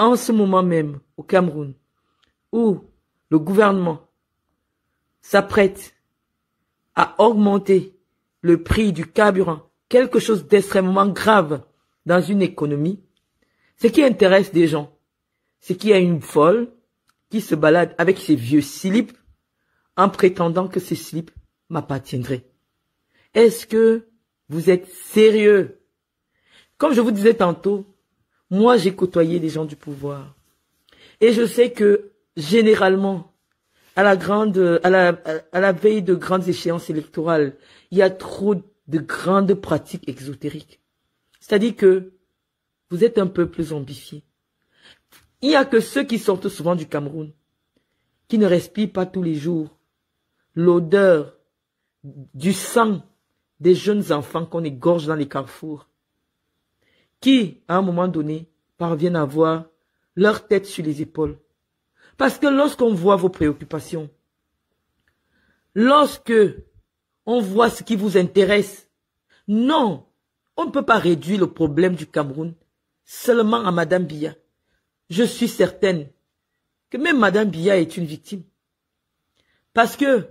en ce moment même au Cameroun, où le gouvernement s'apprête à augmenter le prix du carburant, quelque chose d'extrêmement grave dans une économie, ce qui intéresse des gens, c'est qu'il y a une folle qui se balade avec ses vieux slips en prétendant que ces slips m'appartiendraient. Est-ce que vous êtes sérieux Comme je vous disais tantôt, moi, j'ai côtoyé les gens du pouvoir. Et je sais que, généralement, à la grande, à la, veille de grandes échéances électorales, il y a trop de grandes pratiques exotériques. C'est-à-dire que vous êtes un peu plus zombifié. Il n'y a que ceux qui sortent souvent du Cameroun, qui ne respirent pas tous les jours l'odeur du sang des jeunes enfants qu'on égorge dans les carrefours, qui, à un moment donné, parviennent à voir leur tête sur les épaules. Parce que lorsqu'on voit vos préoccupations, lorsque on voit ce qui vous intéresse, non, on ne peut pas réduire le problème du Cameroun seulement à Madame Bia. Je suis certaine que même Madame Bia est une victime. Parce que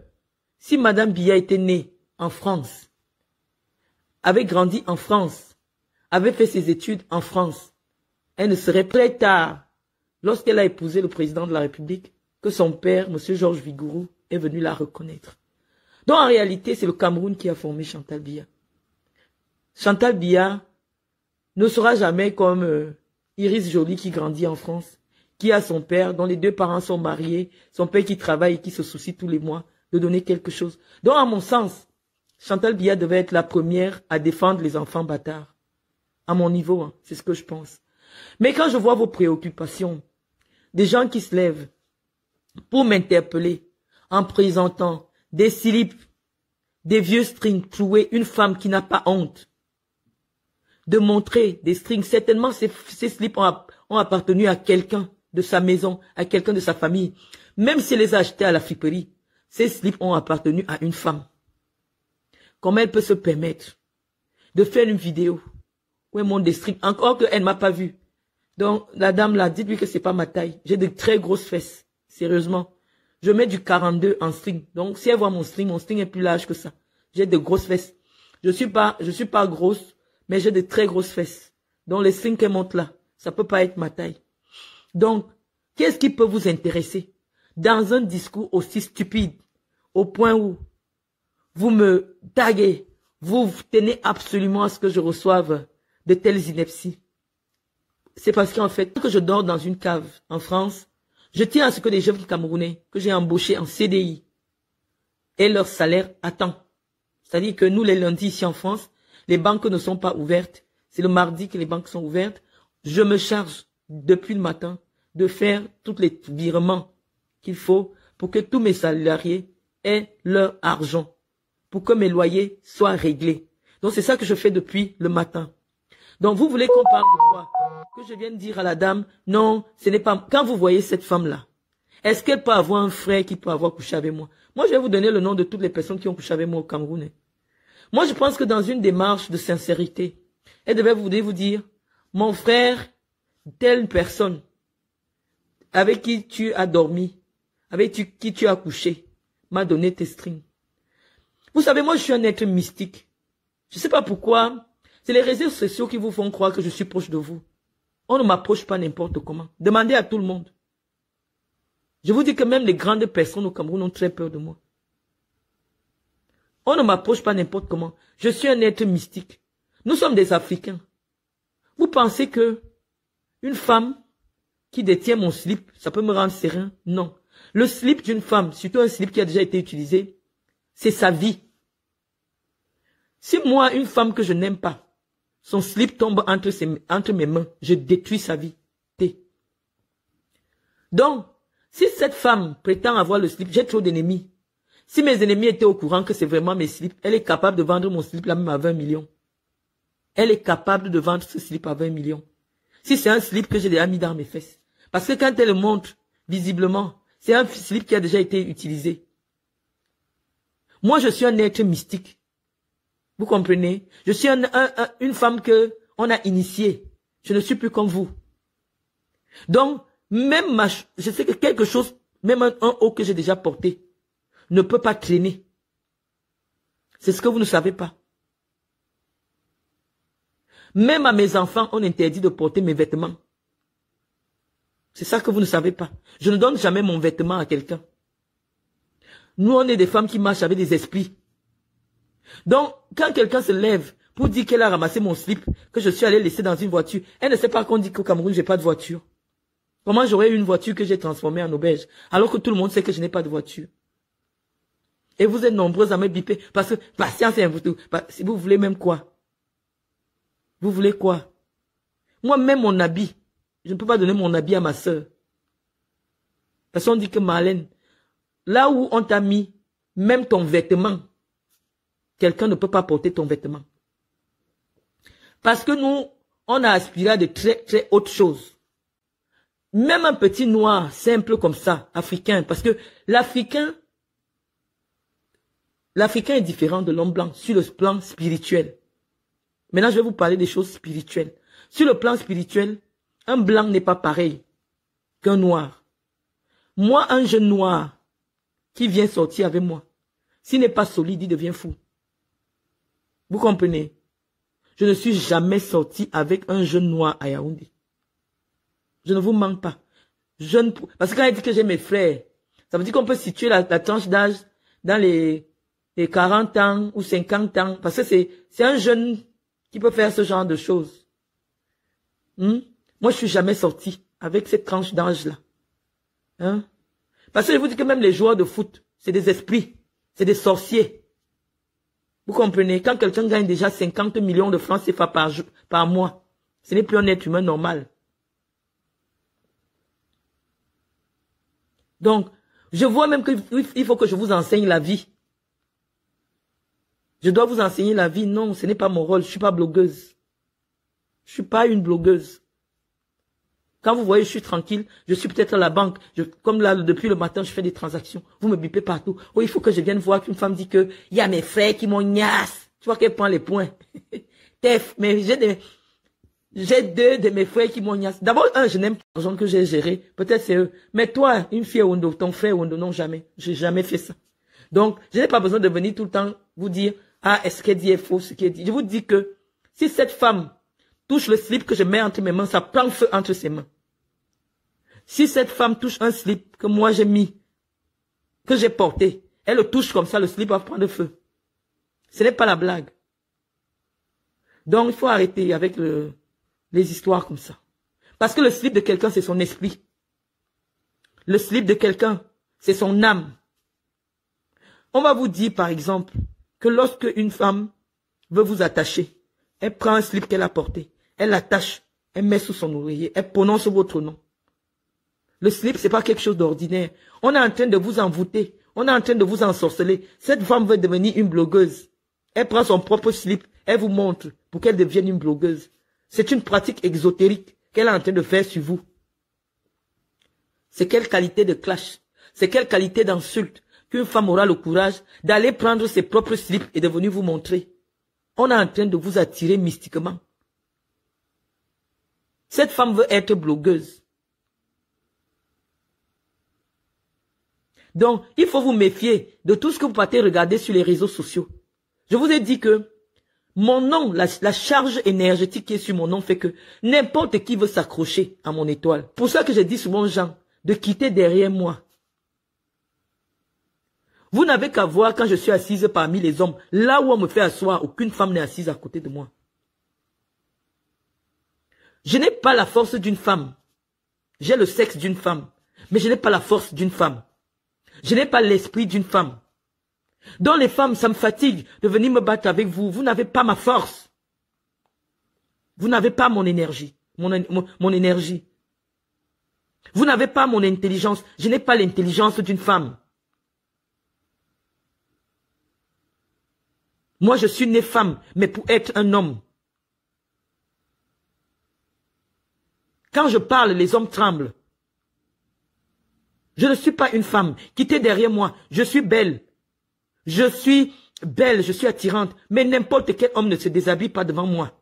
si Madame Bia était née en France, avait grandi en France, avait fait ses études en France. Elle ne serait très tard, lorsqu'elle a épousé le président de la République, que son père, M. Georges Vigourou, est venu la reconnaître. Donc en réalité, c'est le Cameroun qui a formé Chantal Biya. Chantal Biya ne sera jamais comme euh, Iris Jolie qui grandit en France, qui a son père, dont les deux parents sont mariés, son père qui travaille et qui se soucie tous les mois de donner quelque chose. Donc à mon sens, Chantal Biya devait être la première à défendre les enfants bâtards à mon niveau, hein. c'est ce que je pense. Mais quand je vois vos préoccupations, des gens qui se lèvent pour m'interpeller en présentant des slips, des vieux strings cloués, une femme qui n'a pas honte de montrer des strings, certainement ces, slips ont, appartenu à quelqu'un de sa maison, à quelqu'un de sa famille. Même si elle les a achetés à la friperie, ces slips ont appartenu à une femme. Comment elle peut se permettre de faire une vidéo où elle monte des Encore qu'elle ne m'a pas vu. Donc, la dame là, dites-lui que c'est pas ma taille. J'ai de très grosses fesses. Sérieusement. Je mets du 42 en string. Donc, si elle voit mon string, mon string est plus large que ça. J'ai de grosses fesses. Je suis pas, je suis pas grosse, mais j'ai de très grosses fesses. Donc, les strings qu'elle monte là, ça peut pas être ma taille. Donc, qu'est-ce qui peut vous intéresser? Dans un discours aussi stupide, au point où vous me taguez, vous tenez absolument à ce que je reçoive de telles inepties. C'est parce qu'en fait, quand je dors dans une cave en France, je tiens à ce que les jeunes Camerounais que j'ai embauchés en CDI aient leur salaire à temps. C'est-à-dire que nous, les lundis ici en France, les banques ne sont pas ouvertes. C'est le mardi que les banques sont ouvertes. Je me charge depuis le matin de faire tous les virements qu'il faut pour que tous mes salariés aient leur argent, pour que mes loyers soient réglés. Donc c'est ça que je fais depuis le matin. Donc vous voulez qu'on parle de quoi Que je vienne dire à la dame, non, ce n'est pas... Quand vous voyez cette femme-là, est-ce qu'elle peut avoir un frère qui peut avoir couché avec moi Moi, je vais vous donner le nom de toutes les personnes qui ont couché avec moi au Cameroun. Hein. Moi, je pense que dans une démarche de sincérité, elle devait vous, vous dire, mon frère, telle personne avec qui tu as dormi, avec qui tu as couché, m'a donné tes strings. Vous savez, moi, je suis un être mystique. Je ne sais pas pourquoi c'est les réseaux sociaux qui vous font croire que je suis proche de vous. On ne m'approche pas n'importe comment. Demandez à tout le monde. Je vous dis que même les grandes personnes au Cameroun ont très peur de moi. On ne m'approche pas n'importe comment. Je suis un être mystique. Nous sommes des Africains. Vous pensez que une femme qui détient mon slip, ça peut me rendre serein Non. Le slip d'une femme, surtout un slip qui a déjà été utilisé, c'est sa vie. Si moi, une femme que je n'aime pas, son slip tombe entre, entre mes mains. Je détruis sa vie. Donc, si cette femme prétend avoir le slip, j'ai trop d'ennemis. Si mes ennemis étaient au courant que c'est vraiment mes slips, elle est capable de vendre mon slip là même à 20 millions. Elle est capable de vendre ce slip à 20 millions. Si c'est un slip que j'ai déjà mis dans mes fesses. Parce que quand elle le montre, visiblement, c'est un slip qui a déjà été utilisé. Moi, je suis un être mystique. Vous comprenez Je suis une femme que on a initiée. Je ne suis plus comme vous. Donc, même ma, je sais que quelque chose, même un, haut que j'ai déjà porté, ne peut pas traîner. C'est ce que vous ne savez pas. Même à mes enfants, on interdit de porter mes vêtements. C'est ça que vous ne savez pas. Je ne donne jamais mon vêtement à quelqu'un. Nous, on est des femmes qui marchent avec des esprits. Donc, quand quelqu'un se lève pour dire qu'elle a ramassé mon slip, que je suis allé laisser dans une voiture, elle ne sait pas qu'on dit qu'au Cameroun, j'ai pas de voiture. Comment j'aurais une voiture que j'ai transformée en auberge, alors que tout le monde sait que je n'ai pas de voiture Et vous êtes nombreux à me biper, parce que patience c'est un hein, vous. Si vous voulez même quoi Vous voulez quoi Moi-même, mon habit, je ne peux pas donner mon habit à ma soeur Parce qu'on dit que Marlène, là où on t'a mis, même ton vêtement, Quelqu'un ne peut pas porter ton vêtement. Parce que nous, on a aspiré à de très, très hautes choses. Même un petit noir simple comme ça, africain, parce que l'africain, l'africain est différent de l'homme blanc sur le plan spirituel. Maintenant, je vais vous parler des choses spirituelles. Sur le plan spirituel, un blanc n'est pas pareil qu'un noir. Moi, un jeune noir qui vient sortir avec moi, s'il n'est pas solide, il devient fou. Vous comprenez Je ne suis jamais sorti avec un jeune noir à Yaoundé. Je ne vous manque pas. Jeune, parce que quand il dit que j'ai mes frères, ça veut dire qu'on peut situer la, tranche d'âge dans les, les 40 ans ou 50 ans. Parce que c'est un jeune qui peut faire ce genre de choses. Hmm? Moi, je suis jamais sorti avec cette tranche d'âge-là. Hein? Parce que je vous dis que même les joueurs de foot, c'est des esprits, c'est des sorciers. Vous comprenez Quand quelqu'un gagne déjà 50 millions de francs CFA par, par mois, ce n'est plus un être humain normal. Donc, je vois même qu'il faut que je vous enseigne la vie. Je dois vous enseigner la vie. Non, ce n'est pas mon rôle. Je suis pas blogueuse. Je suis pas une blogueuse. Quand vous voyez, je suis tranquille, je suis peut-être à la banque, je, comme là, depuis le matin, je fais des transactions, vous me bipez partout. Oh, il faut que je vienne voir qu'une femme dit que, il y a mes frères qui m'ont Tu vois qu'elle prend les points. Tef, mais j'ai des, j'ai deux de mes frères qui m'ont D'abord, un, je n'aime pas l'argent que j'ai géré. Peut-être c'est eux. Mais toi, une fille Ondo, ton frère Ondo, non jamais. J'ai jamais fait ça. Donc, je n'ai pas besoin de venir tout le temps vous dire, ah, est-ce qu'elle dit est faux ce qu'elle dit. Je vous dis que, si cette femme touche le slip que je mets entre mes mains, ça prend feu entre ses mains. Si cette femme touche un slip que moi j'ai mis, que j'ai porté, elle le touche comme ça, le slip va prendre feu. Ce n'est pas la blague. Donc, il faut arrêter avec les histoires comme ça. Parce que le slip de quelqu'un, c'est son esprit. Le slip de quelqu'un, c'est son âme. On va vous dire, par exemple, que lorsque une femme veut vous attacher, elle prend un slip qu'elle a porté. Elle l'attache, elle met sous son oreiller, elle prononce votre nom. Le slip, c'est pas quelque chose d'ordinaire. On est en train de vous envoûter. On est en train de vous ensorceler. Cette femme veut devenir une blogueuse. Elle prend son propre slip, elle vous montre pour qu'elle devienne une blogueuse. C'est une pratique exotérique qu'elle est en train de faire sur vous. C'est quelle qualité de clash, c'est quelle qualité d'insulte qu'une femme aura le courage d'aller prendre ses propres slips et de venir vous montrer. On est en train de vous attirer mystiquement. Cette femme veut être blogueuse. Donc, il faut vous méfier de tout ce que vous partez regarder sur les réseaux sociaux. Je vous ai dit que mon nom, la, charge énergétique qui est sur mon nom fait que n'importe qui veut s'accrocher à mon étoile. Pour ça que j'ai dit souvent aux gens de quitter derrière moi. Vous n'avez qu'à voir quand je suis assise parmi les hommes, là où on me fait asseoir, aucune femme n'est assise à côté de moi. Je n'ai pas la force d'une femme. J'ai le sexe d'une femme. Mais je n'ai pas la force d'une femme. Je n'ai pas l'esprit d'une femme. Dans les femmes, ça me fatigue de venir me battre avec vous. Vous n'avez pas ma force. Vous n'avez pas mon énergie. Mon, mon énergie. Vous n'avez pas mon intelligence. Je n'ai pas l'intelligence d'une femme. Moi, je suis né femme, mais pour être un homme. Quand je parle, les hommes tremblent. Je ne suis pas une femme. Quittez derrière moi. Je suis belle. Je suis belle, je suis attirante. Mais n'importe quel homme ne se déshabille pas devant moi.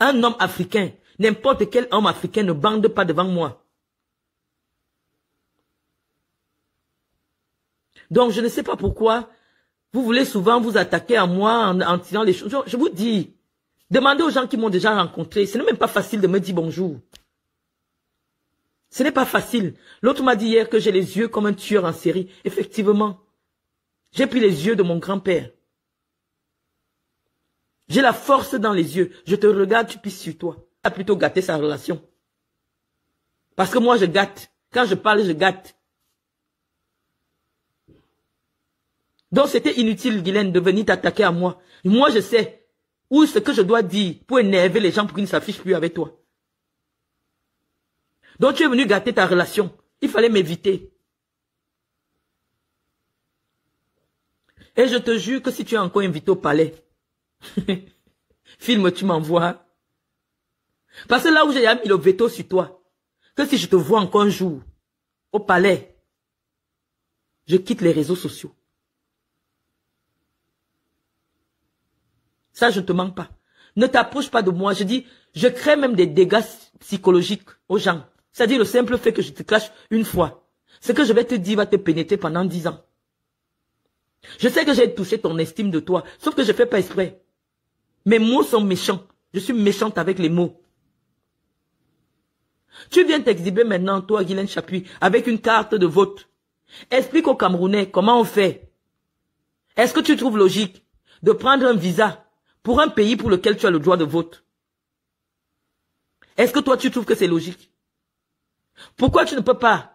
Un homme africain, n'importe quel homme africain ne bande pas devant moi. Donc, je ne sais pas pourquoi vous voulez souvent vous attaquer à moi en, tirant les choses. Je vous dis, Demandez aux gens qui m'ont déjà rencontré. Ce n'est même pas facile de me dire bonjour. Ce n'est pas facile. L'autre m'a dit hier que j'ai les yeux comme un tueur en série. Effectivement. J'ai pris les yeux de mon grand-père. J'ai la force dans les yeux. Je te regarde, tu pisses sur toi. Tu as plutôt gâté sa relation. Parce que moi, je gâte. Quand je parle, je gâte. Donc, c'était inutile, Guylaine, de venir t'attaquer à moi. Moi, je sais ou ce que je dois dire pour énerver les gens pour qu'ils ne s'affichent plus avec toi. Donc tu es venu gâter ta relation. Il fallait m'éviter. Et je te jure que si tu es encore invité au palais, filme, tu m'envoies. Parce que là où j'ai mis le veto sur toi, que si je te vois encore un jour au palais, je quitte les réseaux sociaux. Ça, je ne te manque pas. Ne t'approche pas de moi. Je dis, je crée même des dégâts psychologiques aux gens. C'est-à-dire le simple fait que je te clash une fois. Ce que je vais te dire va te pénétrer pendant dix ans. Je sais que j'ai touché ton estime de toi, sauf que je ne fais pas exprès. Mes mots sont méchants. Je suis méchante avec les mots. Tu viens t'exhiber maintenant, toi, Guylaine Chapuis, avec une carte de vote. Explique aux Camerounais comment on fait. Est-ce que tu trouves logique de prendre un visa pour un pays pour lequel tu as le droit de vote. Est-ce que toi, tu trouves que c'est logique Pourquoi tu ne peux pas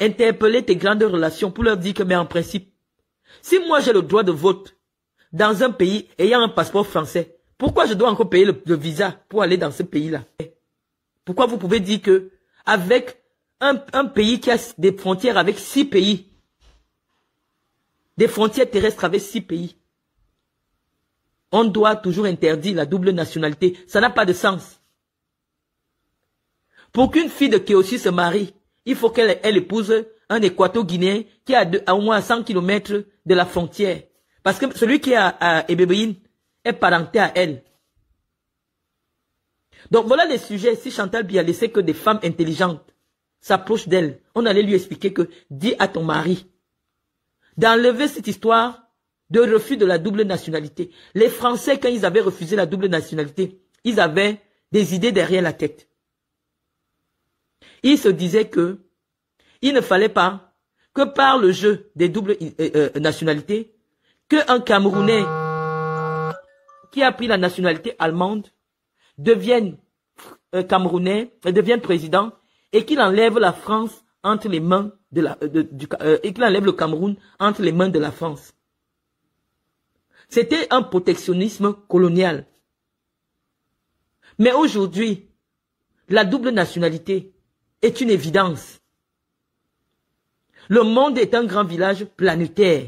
interpeller tes grandes relations pour leur dire que, mais en principe, si moi j'ai le droit de vote dans un pays ayant un passeport français, pourquoi je dois encore payer le, visa pour aller dans ce pays-là Pourquoi vous pouvez dire que, avec un pays qui a des frontières avec six pays, des frontières terrestres avec six pays, on doit toujours interdire la double nationalité. Ça n'a pas de sens. Pour qu'une fille de Kéossi se marie, il faut qu'elle épouse un équato-guinéen qui est à, au moins 100 km de la frontière. Parce que celui qui est à, est parenté à elle. Donc voilà les sujets. Si Chantal Bia laissait que des femmes intelligentes s'approchent d'elle, on allait lui expliquer que dis à ton mari d'enlever cette histoire de refus de la double nationalité. Les Français, quand ils avaient refusé la double nationalité, ils avaient des idées derrière la tête. Ils se disaient que il ne fallait pas que par le jeu des doubles euh, euh, nationalités, que nationalités, qu'un Camerounais qui a pris la nationalité allemande devienne euh, Camerounais, devienne président et qu'il enlève la France entre les mains de la, et qu'il enlève le Cameroun entre les mains de la France. C'était un protectionnisme colonial. Mais aujourd'hui, la double nationalité est une évidence. Le monde est un grand village planétaire.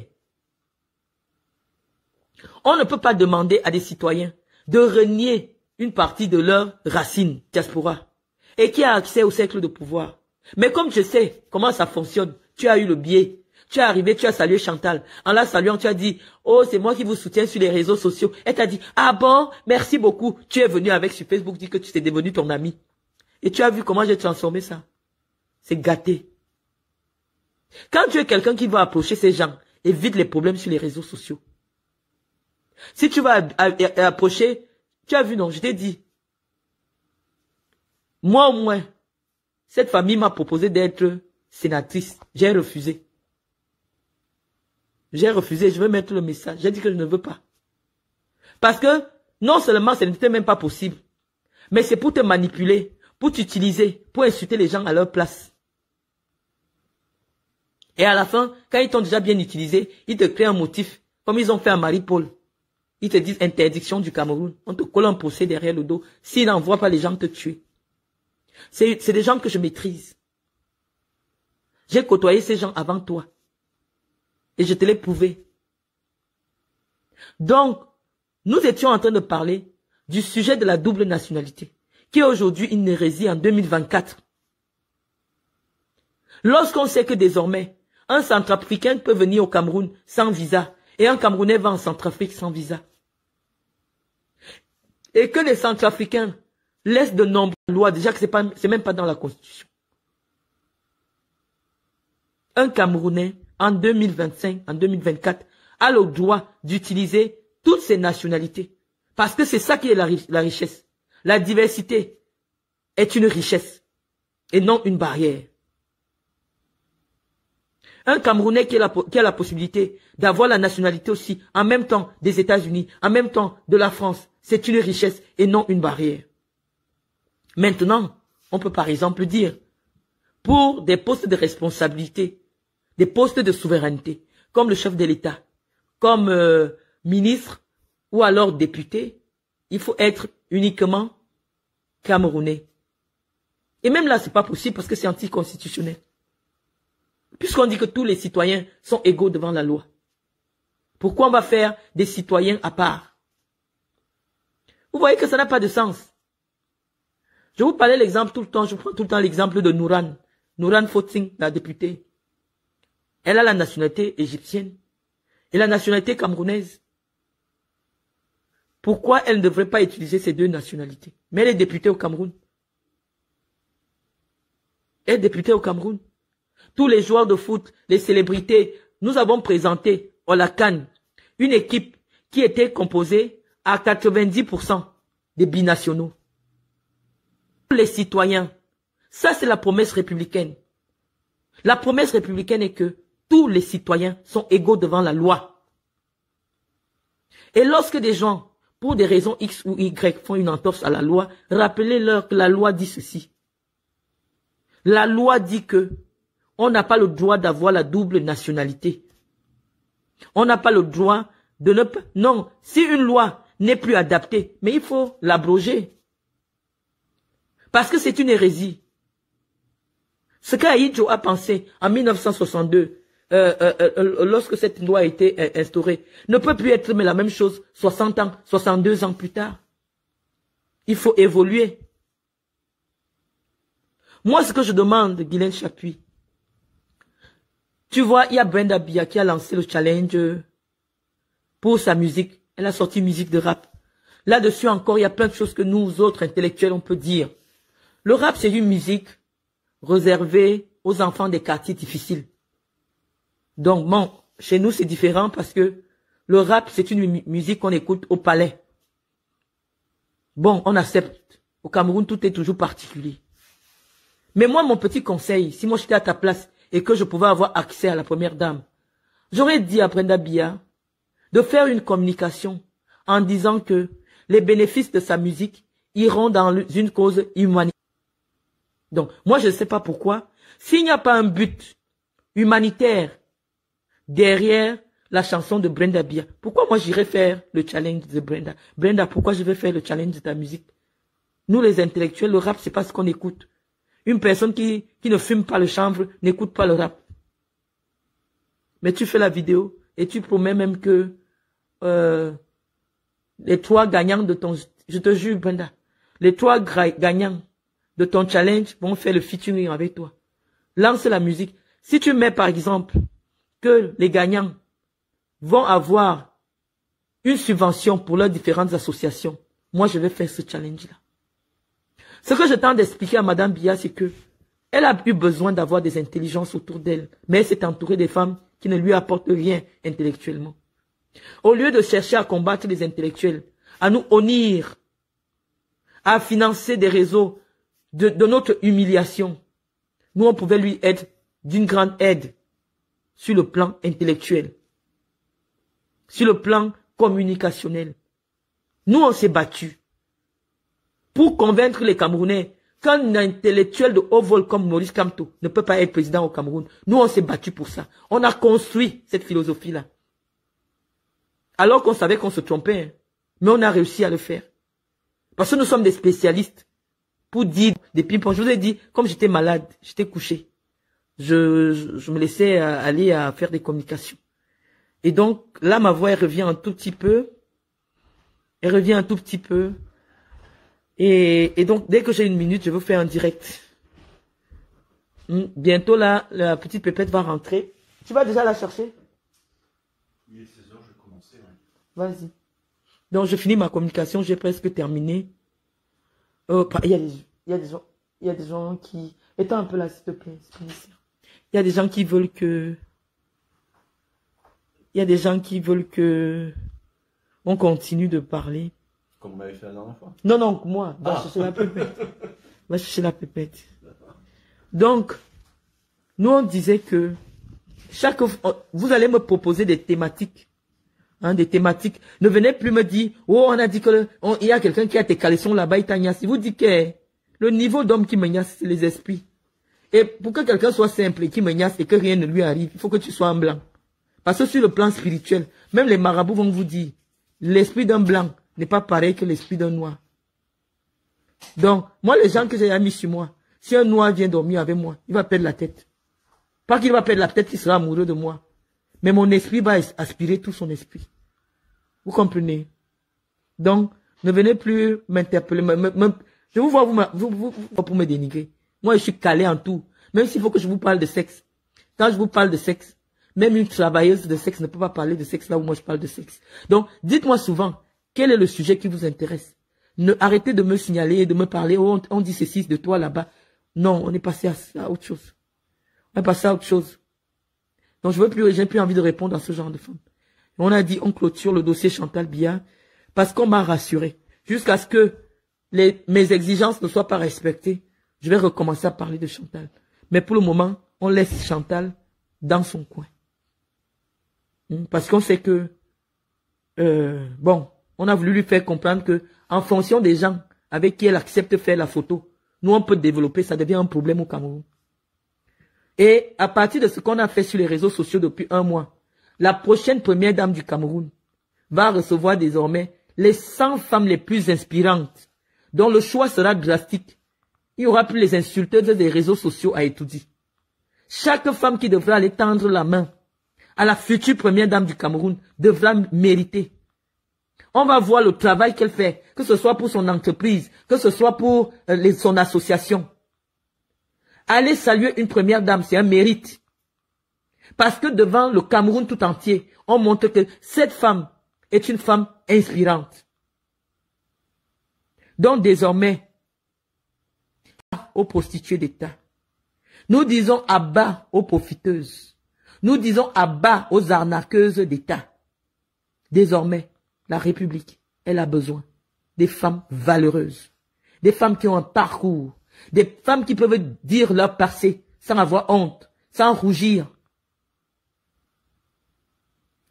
On ne peut pas demander à des citoyens de renier une partie de leur racine diaspora et qui a accès au cercle de pouvoir. Mais comme je sais comment ça fonctionne, tu as eu le biais tu es arrivé, tu as salué Chantal. En la saluant, tu as dit, oh, c'est moi qui vous soutiens sur les réseaux sociaux. Elle t'a dit, ah bon, merci beaucoup. Tu es venu avec sur Facebook, dit que tu t'es devenu ton ami. Et tu as vu comment j'ai transformé ça. C'est gâté. Quand tu es quelqu'un qui va approcher ces gens, évite les problèmes sur les réseaux sociaux. Si tu vas approcher, tu as vu, non, je t'ai dit. Moi au moins, cette famille m'a proposé d'être sénatrice. J'ai refusé. J'ai refusé, je veux mettre le message. J'ai dit que je ne veux pas. Parce que non seulement ce n'était même pas possible, mais c'est pour te manipuler, pour t'utiliser, pour insulter les gens à leur place. Et à la fin, quand ils t'ont déjà bien utilisé, ils te créent un motif, comme ils ont fait à Marie-Paul. Ils te disent interdiction du Cameroun. On te colle un procès derrière le dos. S'ils n'envoient pas les gens te tuer. C'est des gens que je maîtrise. J'ai côtoyé ces gens avant toi. Et je te l'ai prouvé. Donc, nous étions en train de parler du sujet de la double nationalité, qui est aujourd'hui une hérésie en 2024. Lorsqu'on sait que désormais, un centrafricain peut venir au Cameroun sans visa et un Camerounais va en Centrafrique sans visa. Et que les centrafricains laissent de nombreuses lois, déjà que ce n'est même pas dans la Constitution. Un Camerounais en 2025, en 2024, a le droit d'utiliser toutes ses nationalités. Parce que c'est ça qui est la, richesse. La diversité est une richesse et non une barrière. Un Camerounais qui a la possibilité d'avoir la nationalité aussi, en même temps des États-Unis, en même temps de la France, c'est une richesse et non une barrière. Maintenant, on peut par exemple dire, pour des postes de responsabilité, des postes de souveraineté, comme le chef de l'État, comme euh, ministre ou alors député, il faut être uniquement camerounais. Et même là, c'est pas possible parce que c'est anticonstitutionnel. Puisqu'on dit que tous les citoyens sont égaux devant la loi. Pourquoi on va faire des citoyens à part Vous voyez que ça n'a pas de sens. Je vous parlais l'exemple tout le temps, je prends tout le temps l'exemple de Nouran, Nouran Fotsing, la députée. Elle a la nationalité égyptienne et la nationalité camerounaise. Pourquoi elle ne devrait pas utiliser ces deux nationalités Mais elle est députée au Cameroun. Elle est députée au Cameroun. Tous les joueurs de foot, les célébrités, nous avons présenté au Lacan une équipe qui était composée à 90% des binationaux. Les citoyens, ça c'est la promesse républicaine. La promesse républicaine est que tous les citoyens sont égaux devant la loi. Et lorsque des gens, pour des raisons X ou Y, font une entorse à la loi, rappelez-leur que la loi dit ceci. La loi dit que on n'a pas le droit d'avoir la double nationalité. On n'a pas le droit de ne pas... Non, si une loi n'est plus adaptée, mais il faut l'abroger. Parce que c'est une hérésie. Ce qu'Aïdjo a pensé en 1962, euh, euh, euh, lorsque cette loi a été instaurée, ne peut plus être mais la même chose 60 ans, 62 ans plus tard. Il faut évoluer. Moi, ce que je demande, Guylaine Chapuis, tu vois, il y a Brenda Bia qui a lancé le challenge pour sa musique. Elle a sorti musique de rap. Là-dessus encore, il y a plein de choses que nous autres intellectuels, on peut dire. Le rap, c'est une musique réservée aux enfants des quartiers difficiles. Donc, bon, chez nous, c'est différent parce que le rap, c'est une musique qu'on écoute au palais. Bon, on accepte. Au Cameroun, tout est toujours particulier. Mais moi, mon petit conseil, si moi j'étais à ta place et que je pouvais avoir accès à la première dame, j'aurais dit à Brenda Bia de faire une communication en disant que les bénéfices de sa musique iront dans une cause humanitaire. Donc, moi, je ne sais pas pourquoi. S'il n'y a pas un but humanitaire derrière la chanson de Brenda Bia. Pourquoi moi j'irai faire le challenge de Brenda Brenda, pourquoi je vais faire le challenge de ta musique Nous les intellectuels, le rap, c'est pas ce qu'on écoute. Une personne qui, qui ne fume pas le chanvre n'écoute pas le rap. Mais tu fais la vidéo et tu promets même que euh, les trois gagnants de ton... Je te jure, Brenda, les trois gagnants de ton challenge vont faire le featuring avec toi. Lance la musique. Si tu mets, par exemple, que les gagnants vont avoir une subvention pour leurs différentes associations. Moi, je vais faire ce challenge-là. Ce que je tente d'expliquer à Madame Bia, c'est que elle a eu besoin d'avoir des intelligences autour d'elle, mais elle s'est entourée des femmes qui ne lui apportent rien intellectuellement. Au lieu de chercher à combattre les intellectuels, à nous honir, à financer des réseaux de, de notre humiliation, nous, on pouvait lui être d'une grande aide sur le plan intellectuel, sur le plan communicationnel. Nous, on s'est battu pour convaincre les Camerounais qu'un intellectuel de haut vol comme Maurice Kamto ne peut pas être président au Cameroun. Nous, on s'est battu pour ça. On a construit cette philosophie-là. Alors qu'on savait qu'on se trompait, hein. mais on a réussi à le faire. Parce que nous sommes des spécialistes pour dire des pimpons. Je vous ai dit, comme j'étais malade, j'étais couché je, me laissais euh, aller à faire des communications. Et donc, là, ma voix, revient un tout petit peu. Elle revient un tout petit peu. Et, donc, dès que j'ai une minute, je vous faire un direct. Hmm, bientôt, là, la petite pépette va rentrer. Tu vas déjà la chercher Oui, c'est 16 je vais commencer. Vas-y. Donc, je finis ma communication, j'ai presque terminé. Euh, il, y a des, il, y a des gens, il y a des gens qui... Étends un peu là, s'il te plaît. Il y a des gens qui veulent que... Il y a des gens qui veulent que... On continue de parler. Comme vous m'avez fait la Non, non, moi. Va ah. chercher la pépette. la pépette. Donc, nous, on disait que chaque... Vous allez me proposer des thématiques. Hein, des thématiques. Ne venez plus me dire, oh, on a dit que il y a quelqu'un qui a tes caleçons là-bas, il t'a Si vous dites que le niveau d'homme qui me c'est les esprits. Et pour que quelqu'un soit simple et qui gnasse et que rien ne lui arrive, il faut que tu sois un blanc. Parce que sur le plan spirituel, même les marabouts vont vous dire, l'esprit d'un blanc n'est pas pareil que l'esprit d'un noir. Donc, moi, les gens que j'ai amis sur moi, si un noir vient dormir avec moi, il va perdre la tête. Pas qu'il va perdre la tête, il sera amoureux de moi. Mais mon esprit va aspirer tout son esprit. Vous comprenez Donc, ne venez plus m'interpeller. Je vous vois vous, vous, pour me dénigrer. Moi, je suis calé en tout. Même s'il faut que je vous parle de sexe. Quand je vous parle de sexe, même une travailleuse de sexe ne peut pas parler de sexe là où moi je parle de sexe. Donc, dites-moi souvent, quel est le sujet qui vous intéresse ne, Arrêtez de me signaler, et de me parler, oh, on, dit ceci de toi là-bas. Non, on est passé à, à, autre chose. On est passé à autre chose. Donc, je veux plus, j'ai plus envie de répondre à ce genre de femme. On a dit, on clôture le dossier Chantal Bia parce qu'on m'a rassuré jusqu'à ce que mes exigences ne soient pas respectées. Je vais recommencer à parler de Chantal. Mais pour le moment, on laisse Chantal dans son coin. Hmm, parce qu'on sait que, euh, bon, on a voulu lui faire comprendre que, en fonction des gens avec qui elle accepte faire la photo, nous on peut développer, ça devient un problème au Cameroun. Et à partir de ce qu'on a fait sur les réseaux sociaux depuis un mois, la prochaine première dame du Cameroun va recevoir désormais les 100 femmes les plus inspirantes, dont le choix sera drastique il n'y aura plus les insulteurs des réseaux sociaux à étudier. Chaque femme qui devra aller tendre la main à la future première dame du Cameroun devra mériter. On va voir le travail qu'elle fait, que ce soit pour son entreprise, que ce soit pour euh, son association. Aller saluer une première dame, c'est un mérite. Parce que devant le Cameroun tout entier, on montre que cette femme est une femme inspirante. Donc désormais, aux prostituées d'État. Nous disons bas aux profiteuses. Nous disons bas aux arnaqueuses d'État. Désormais, la République, elle a besoin des femmes valeureuses, des femmes qui ont un parcours, des femmes qui peuvent dire leur passé sans avoir honte, sans rougir.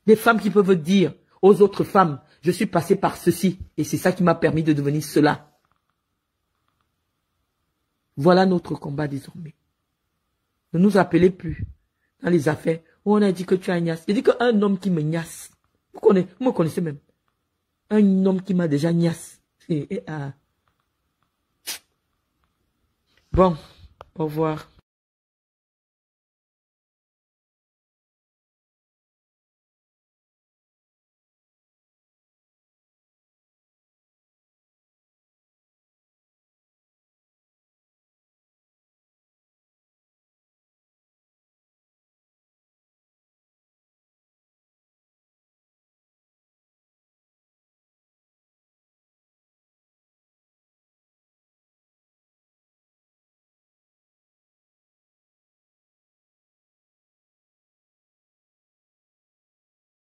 Des femmes qui peuvent dire aux autres femmes, je suis passée par ceci et c'est ça qui m'a permis de devenir cela. Voilà notre combat désormais. Ne nous appelez plus dans les affaires où on a dit que tu as gnasse. Il dit qu'un homme qui me gnasse. vous, connaissez, me connaissez même. Un homme qui m'a déjà gnasse. Ah. Bon, au revoir.